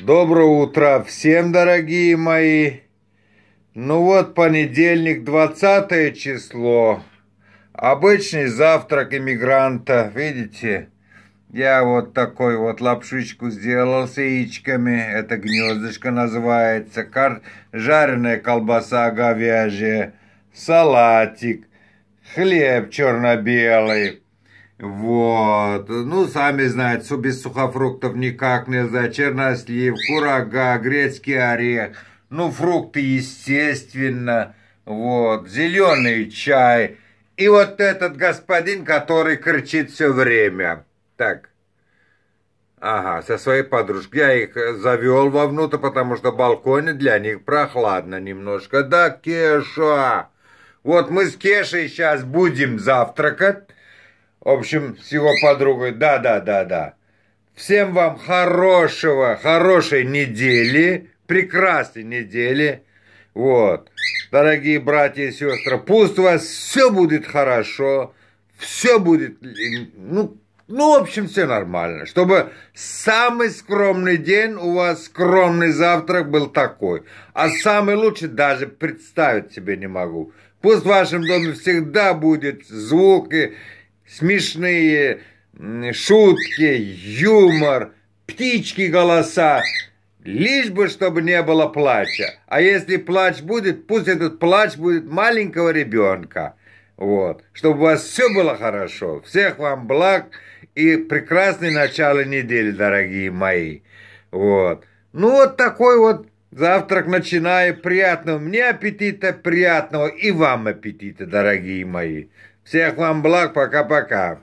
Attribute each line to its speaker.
Speaker 1: Доброе утро, всем, дорогие мои. Ну вот, понедельник, 20 число. Обычный завтрак иммигранта, видите? Я вот такой вот лапшичку сделал с яичками. Это гнездышко называется. Кар... Жареная колбаса говяжья. Салатик. Хлеб черно-белый вот, ну, сами знаете, без сухофруктов никак нельзя, чернослив, курага, грецкий орех, ну, фрукты, естественно, вот, зеленый чай. И вот этот господин, который кричит все время. Так, Ага, со своей подружкой. Я их завел вовнутрь, потому что балконе для них прохладно немножко. Да, Кеша, вот мы с Кешей сейчас будем завтракать. В общем, с его подругой. Да, да, да, да. Всем вам хорошего, хорошей недели, прекрасной недели. Вот. Дорогие братья и сестры, пусть у вас все будет хорошо, все будет, ну, ну, в общем, все нормально. Чтобы самый скромный день у вас, скромный завтрак был такой. А самый лучший даже представить себе не могу. Пусть в вашем доме всегда будет звуки смешные шутки, юмор, птички голоса. Лишь бы, чтобы не было плача. А если плач будет, пусть этот плач будет маленького ребенка. Вот. Чтобы у вас все было хорошо. Всех вам благ и прекрасное начало недели, дорогие мои. Вот. Ну, вот такой вот завтрак начинаю. Приятного мне аппетита, приятного и вам аппетита, дорогие мои. Всех вам благ, пока-пока.